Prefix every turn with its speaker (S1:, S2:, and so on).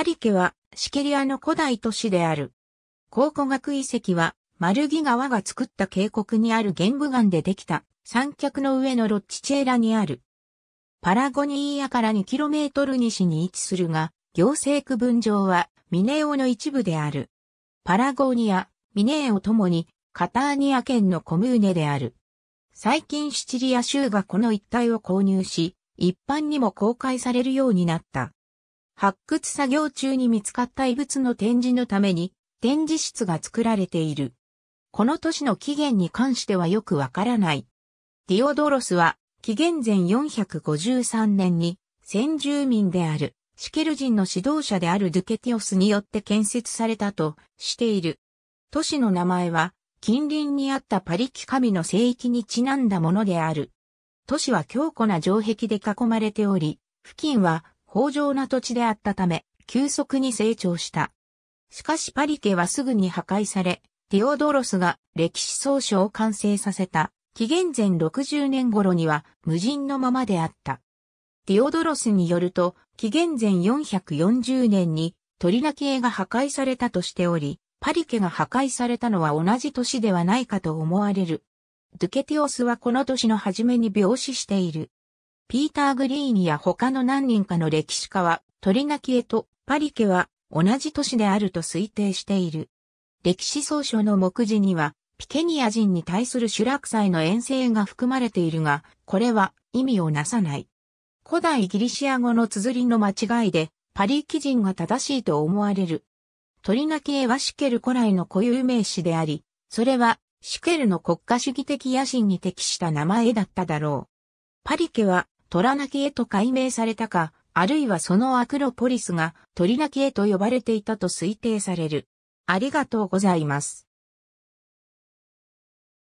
S1: パリケはシケリアの古代都市である。考古学遺跡はマルギ川が作った渓谷にある玄武岩でできた三脚の上のロッチチェーラにある。パラゴニーアから 2km 西に位置するが、行政区分上はミネオの一部である。パラゴニア、ミネオともにカターニア県のコムーネである。最近シチリア州がこの一帯を購入し、一般にも公開されるようになった。発掘作業中に見つかった遺物の展示のために展示室が作られている。この都市の起源に関してはよくわからない。ディオドロスは紀元前453年に先住民であるシケル人の指導者であるドゥケティオスによって建設されたとしている。都市の名前は近隣にあったパリキ神の聖域にちなんだものである。都市は強固な城壁で囲まれており、付近は豊穣な土地であったため、急速に成長した。しかしパリ家はすぐに破壊され、ティオドロスが歴史総書を完成させた、紀元前60年頃には無人のままであった。ティオドロスによると、紀元前440年にトリナが破壊されたとしており、パリ家が破壊されたのは同じ年ではないかと思われる。ドゥケティオスはこの年の初めに病死している。ピーター・グリーンや他の何人かの歴史家は、トリナキエとパリケは同じ都市であると推定している。歴史総書の目次には、ピケニア人に対する集落祭の遠征が含まれているが、これは意味をなさない。古代ギリシア語の綴りの間違いで、パリキ人が正しいと思われる。トリナキエはシケル古来の固有名詞であり、それはシケルの国家主義的野心に適した名前だっただろう。パリケはトラナキへと改名されたか、あるいはそのアクロポリスがトリナキへと呼ばれていたと推定される。ありがとうございます。